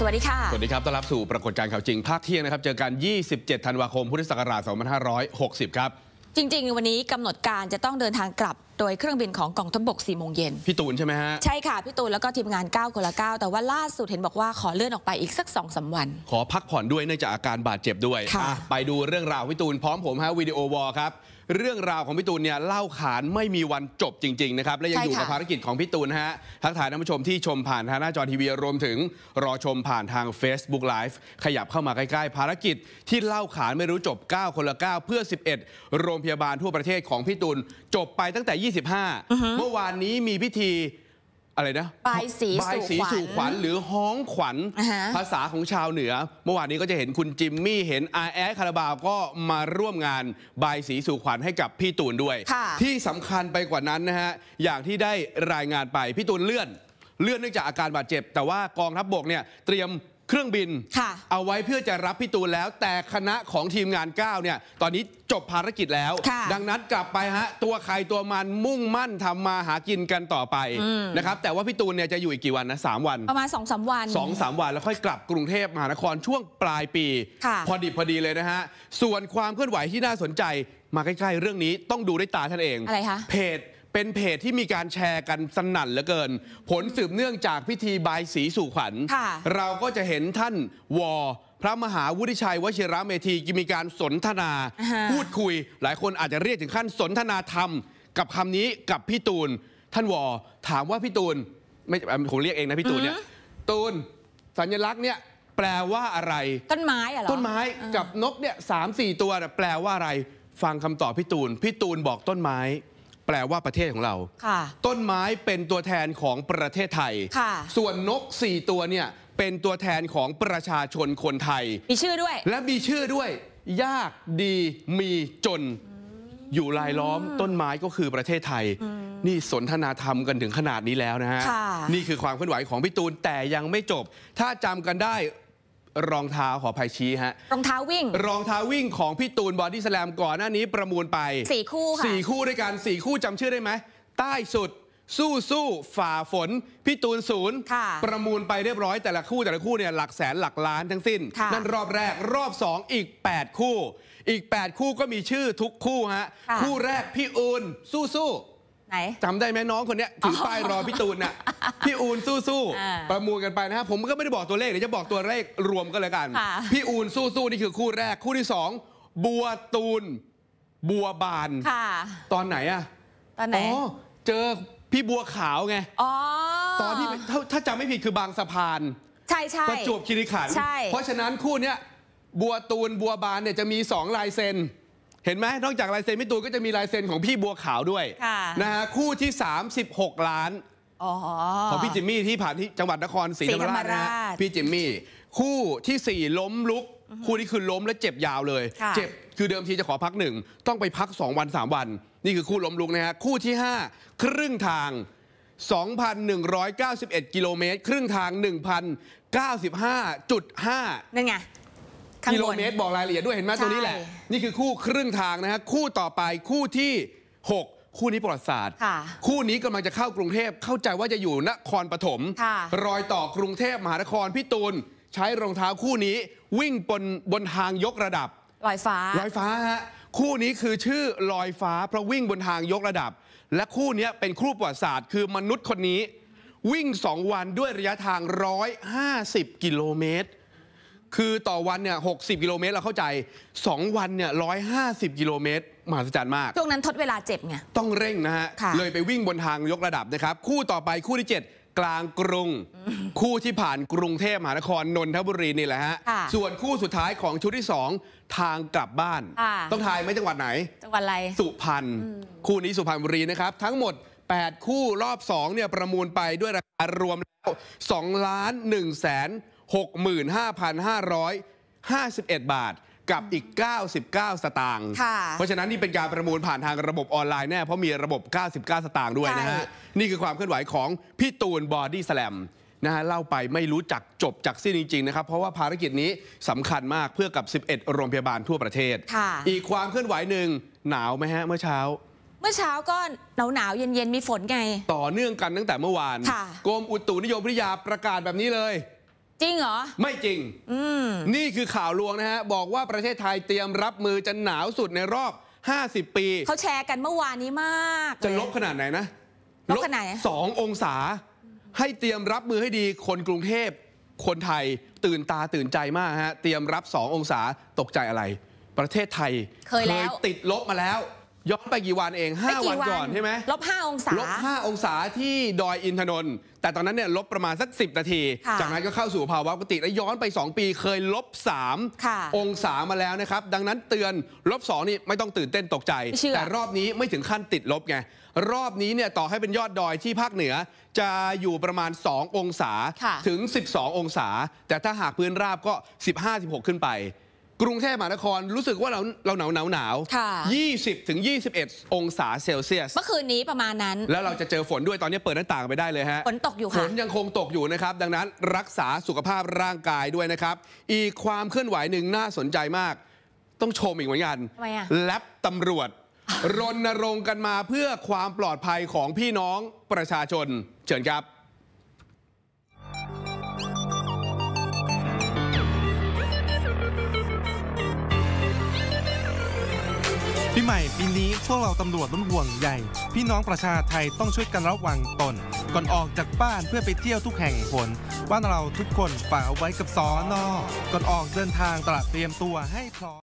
สวัสดีค่ะ สวัสดีครับ ต้อนรับสู่ปรากฏการณ์ข่าวจริงภาคเที่ยงนะครับ เจอกัน 27 ธันวาคม พุทธศักราช 2560 ครับ จริง ๆ วันนี้กำหนดการจะต้องเดินทางกลับโดยเครื่องบินของกองทัพบก4โมงเย็นพี่ตูนใช่ไหมฮะใช่ค่ะพี่ตูน แล้วก็ทีมงาน9คนละเแต่ว่าล่าสุดเห็นบอกว่าขอเลื่อนออกไปอีกสัก2อสาวัน ขอพักผ่อนด้วยเนื่องจากอาการบาดเจ็บด้วย ไปดูเรื่องราวพี่ตูนพร้อมผมฮะวิดีโอวอลครับ เรื่องราวของพี่ตูนเนี่ยเล่าขานไม่มีวันจบจริงๆนะครับและยังอยู่กับภารกิจของพี่ตูนฮะทักทายท่านผู้ชมที่ชมผ่านทางหน้าจอทีวีรวมถึง รอชมผ่านทาง Facebook Live ขยับเข้ามาใกล้ ๆ ภารกิจ ที่เล่าขานไม่รู้จบ9คนละ9เพื่อ 11 โรงพยาบาลทั่วประเทศของพี่ตูนจบไปตั้งแต่25 เมื่อวานนี้มีพิธีอะไรนะบายสีบายสีสู่ขวัญหรือฮ้องขวัญ ภาษาของชาวเหนือ เมื่อวานนี้ก็จะเห็นคุณจิมมี่ เห็นอาแอคาราบาวก็มาร่วมงานบายสีสู่ขวัญให้กับพี่ตูนด้วย ที่สำคัญไปกว่านั้นนะฮะอย่างที่ได้รายงานไปพี่ตูนเลื่อน เลื่อนเนื่องจากอาการบาดเจ็บแต่ว่ากองทัพบบกเนี่ยเตรียมเครื่องบินเอาไว้เพื่อจะรับพี่ตูนแล้ว แต่คณะของทีมงาน9เนี่ยตอนนี้จบภารกิจแล้ว ดังนั้นกลับไปฮะตัวใครตัวมันมุ่งมั่นทำมาหากินกันต่อไปอนะครับแต่ว่าพี่ตูนเนี่ยจะอยู่อีกกี่วันนะสามวัน ประมาณสองสาวันสองสามวัน แล้วค่อยกลับกรุงเทพมหานครช่วงปลายปีค่ะพอดีพอดีเลยนะฮะ ส่วนความเคลื่อนไหวที่น่าสนใจ มาใกล้ๆเรื่องนี้ต้องดูด้วยตาท่านเองอะไรคะเพจเป็นเพจที่มีการแชร์กันสนั่นเหลือเกิน ผลสืบเนื่องจากพิธีบายสีสู่ขวัญเราก็จะเห็นท่านวอพระมหาวุฒิชัยวชิระเมธีมีการสนทนา พูดคุย หลายคนอาจจะเรียกถึงขั้นสนทนาธรรม กับคำนี้กับพี่ตูน ท่านวอถามว่าพี่ตูน ไม่ผมเรียกเองนะพี่ตูนเนี่ยตูน สัญลักษณ์เนี่ยแปลว่าอะไร ต้นไม้เหรอต้นไม้กับนกเนี่ยสามสี่ตัวแปลว่าอะไร ฟังคำตอบพี่ตูนพี่ตูนบอกต้นไม้แปลว่าประเทศของเราต้นไม้เป็นตัวแทนของประเทศไทยส่วนนก4ตัวเนี่ยเป็นตัวแทนของประชาชนคนไทย มีชื่อด้วย และมีชื่อด้วย ยากดีมีจน อยู่รายล้อม ต้นไม้ก็คือประเทศไทย นี่สนทนาธรรมกันถึงขนาดนี้แล้วนะฮะนี่คือความเคลื่อนไหวของพี่ตูนแต่ยังไม่จบ ถ้าจำกันได้รองเท้าขอภัยชี้ฮะรองเท้าวิ่ง รองเท้าวิ่งของพี่ตูนบอดี้สแลมก่อนหน้านี้ประมูลไปสี่คู่ค่ะสี่คู่ด้วยกันสี่คู่จำชื่อได้ไหม ใต้สุด สู้สู้ฝ่าฝน พี่ตูนศูนย์ประมูลไปเรียบร้อยแต่ละคู่แต่ละคู่เนี่ยหลักแสนหลักล้านทั้งสิ้น นั่นรอบแรกรอบ 2 อีก 8 คู่ อีก 8 คู่ก็มีชื่อทุกคู่ฮะคะคู่แรกพี่อูนสู้สู้ไหนจำได้ไหมน้องคนนี้ถือป้ายรอพี่ตูนน่ะพี่อูนสู้ๆประมูลกันไปนะครับผมก็ไม่ได้บอกตัวเลขเดี๋ยวจะบอกตัวเลขรวมก็แล้วกัน พี่อูนสู้ๆนี่คือคู่แรก คู่ที่สองบัวตูน บัวบานตอนไหนอะตอนไหนอ๋อเจอพี่บัวขาวไงตอนที่ถ้าจำไม่ผิดคือบางสะพาน ใช่ใช่ประจวบคีรีขันธ์เพราะฉะนั้นคู่เนี้ยบัวตูนบัวบานเนี่ยจะมีสองลายเซ็นเห็นไหมนอกจากลายเซ็นพี่ตูนก็จะมีลายเซ็นของพี่บัวขาวด้วยนะฮะคู่ที่ 36 ล้านอของพี่จิมมี่ที่ผ่านที่จังหวัดนครศรีธรรมราชนะพี่จิมมี่คู่ที่4ล้มลุก คู่นี้คือล้มและเจ็บยาวเลย เจ็บคือเดิมทีจะขอพักหนึ่งต้องไปพัก2วัน3วัน นี่คือคู่ล้มลุกนะฮะคู่ที่5ครึ่งทาง 2,191กิโลเมตรครึ่งทาง1,095.5นั่นไงกิโลเมตรบอกรายละเอียดด้วยเห็นไหมตัวนี้แหละนี่คือคู่ครึ่งทางนะฮะคู่ต่อไปคู่ที่ 6 คู่นี้ประวัติศาสตร์คู่นี้กำลังจะเข้ากรุงเทพเข้าใจว่าจะอยู่นครปฐมรอยต่อกรุงเทพมหานครพี่ตูนใช้รองเท้าคู่นี้ วิ่งบนบนทางยกระดับลอยฟ้าลอยฟ้าฮะคู่นี้คือชื่อลอยฟ้าเพราะวิ่งบนทางยกระดับ และคู่นี้เป็นคู่ประวัติศาสตร์คือมนุษย์คนนี้ วิ่ง2วันด้วยระยะทาง 150 กิโลเมตรคือต่อวันเนี่ยหกกิโลเมตรเราเข้าใจ 2 วันเนี่ยร้อยห้าสิบกิโลเมตรมหาศาลมากช่วงนั้นทดเวลาเจ็บไง ต้องเร่งนะฮะะเลยไปวิ่งบนทางยกระดับนะครับ คู่ต่อไปคู่ที่ 7 กลางกรุง คู่ที่ผ่านกรุงเทพมหานครนนทบุรีนี่แหละฮะะส่วนคู่สุดท้ายของชุดที่ 2 ทางกลับบ้าน ต้องทายไหมจังหวัดไหน จังหวัดอะไร สุพรรณ คู่นี้สุพรรณบุรีนะครับ ทั้งหมด 8 คู่รอบ2เนี่ยประมูลไปด้วยราคารวมแล้ว2ล้าน1แสน65,551 บาท กับอีก 99 สตางค์ เพราะฉะนั้น นี่เป็นการประมูลผ่านทางระบบออนไลน์แน่เพราะมีระบบ 99 สตางค์ด้วยนะฮะนี่คือความเคลื่อนไหวของ พี่ตูนบอดี้แสลมนะฮะเล่าไปไม่รู้จักจบจากสิ้นจริงๆนะครับ เพราะว่าภารกิจนี้สำคัญมากเพื่อกับ 11 โรงพยาบาลทั่วประเทศ อีกความเคลื่อนไหวหนึ่งหนาวไหมฮะเมื่อเช้า เมื่อเช้าก็หนาวหนาวเย็นเย็นมีฝนไง ต่อเนื่องกันตั้งแต่เมื่อวานกรมอุตุนิยมวิทยาประกาศแบบนี้เลยจริงเหรอ ไม่จริงนี่คือข่าวลวงนะฮะ บอกว่าประเทศไทยเตรียมรับมือจะหนาวสุดในรอบ 50 ปี เขาแชร์กันเมื่อวานนี้มาก จะลบขนาดไหนนะลบขนาดไหนสององศา ให้เตรียมรับมือให้ดีคนกรุงเทพ คนไทยตื่นตาตื่นใจมากฮะ เตรียมรับ2องศาตกใจอะไร ประเทศไทย เคยติดลบมาแล้วย้อนไปกี่วันเอง 5 วันก่อนใช่ไหมลบ5องศาลบ5องศาที่ดอยอินทนนท์แต่ตอนนั้นเนี่ยลบประมาณสัก 10 นาที จากนั้นก็เข้าสู่ภาวะปกติและย้อนไป 2 ปีเคยลบ 3 องศามาแล้วนะครับดังนั้นเตือนลบ2นี่ไม่ต้องตื่นเต้นตกใจ แต่รอบนี้ไม่ถึงขั้นติดลบไงรอบนี้เนี่ยต่อให้เป็นยอดดอยที่ภาคเหนือ จะอยู่ประมาณ2องศา ถึง 12 องศาแต่ถ้าหากพื้นราบก็15-16ขึ้นไปกรุงเทพมหานครรู้สึกว่าเราเราหนาวหนาวหนาวยี่สิบถึงยี่สิบเอ็ดองศาเซลเซียสเมื่อคืนนี้ประมาณนั้น แล้วเราจะเจอฝนด้วยตอนนี้เปิดหน้าต่างไปได้เลยฮะฝนตกอยู่ค่ะ ฝนยังคงตกอยู่นะครับ ดังนั้นรักษาสุขภาพร่างกายด้วยนะครับ อีกความเคลื่อนไหวหนึ่งน่าสนใจมาก ต้องชมอีกเหมือนกันทำไมอะแลบตำรวจรณรงค์กันมาเพื่อความปลอดภัยของพี่น้องประชาชนเชิญครับพวกเราตำรวจล้นห่วงใหญ่ พี่น้องประชาไทยต้องช่วยกันระวังตน ก่อนออกจากบ้านเพื่อไปเที่ยวทุกแห่งผนว่าเราทุกคนฝากไว้กับสอนอก่อนออกเดินทางตระเตรียมตัวให้พร้อม